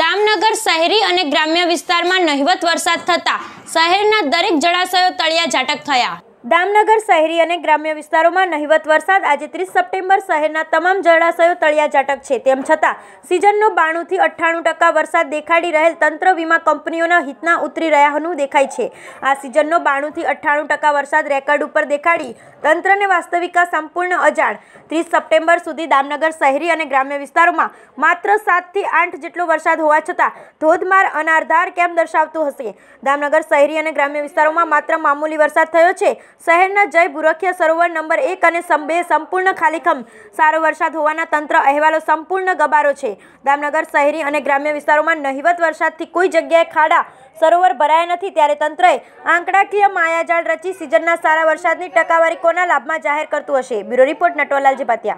દામનગર શહેરી અને ગ્રામ્ય વિસ્તારમાં નહિવત વરસાદ થતાં શહેરના દરેક જળાશયો તળિયા ઝાટક થયા દામનગર શહેરી અને ગ્રામ્ય વિસ્તારોમાં નહિવત વરસાદ આજે ત્રીસ સપ્ટેમ્બર શહેરના તમામ જળાશયો તળિયા ઝાટક છે તેમ છતાં સિઝનનો બાણુંથી અઠ્ઠાણું ટકા વરસાદ દેખાડી રહેલ તંત્ર વીમા કંપનીઓના હિતના ઉતરી રહ્યાનું દેખાય છે આ સિઝનનો બાણુંથી અઠ્ઠાણું ટકા વરસાદ રેકર્ડ ઉપર દેખાડી તંત્રને વાસ્તવિકતા સંપૂર્ણ અજાણ ત્રીસ સપ્ટેમ્બર સુધી દામનગર શહેરી અને ગ્રામ્ય વિસ્તારોમાં માત્ર સાતથી આઠ જેટલો વરસાદ હોવા છતાં ધોધમાર અનારધાર કેમ દર્શાવતું હશે દામનગર શહેરી અને ગ્રામ્ય વિસ્તારોમાં માત્ર મામૂલી વરસાદ થયો છે શહેરના જય બુરખિયા સરોવર નંબર એક અને બે સંપૂર્ણ ખાલીખમ સારો વરસાદ હોવાના તંત્ર અહેવાલો સંપૂર્ણ ગબારો છે દામનગર શહેરી અને ગ્રામ્ય વિસ્તારોમાં નહિવત વરસાદથી કોઈ જગ્યાએ ખાડા સરોવર ભરાયા નથી ત્યારે તંત્રએ આંકડાકીય માયાજાળ રચી સિઝનના સારા વરસાદની ટકાવારી કોના લાભમાં જાહેર કરતું હશે બ્યુરો રિપોર્ટ નટોલાલજી પાત્યા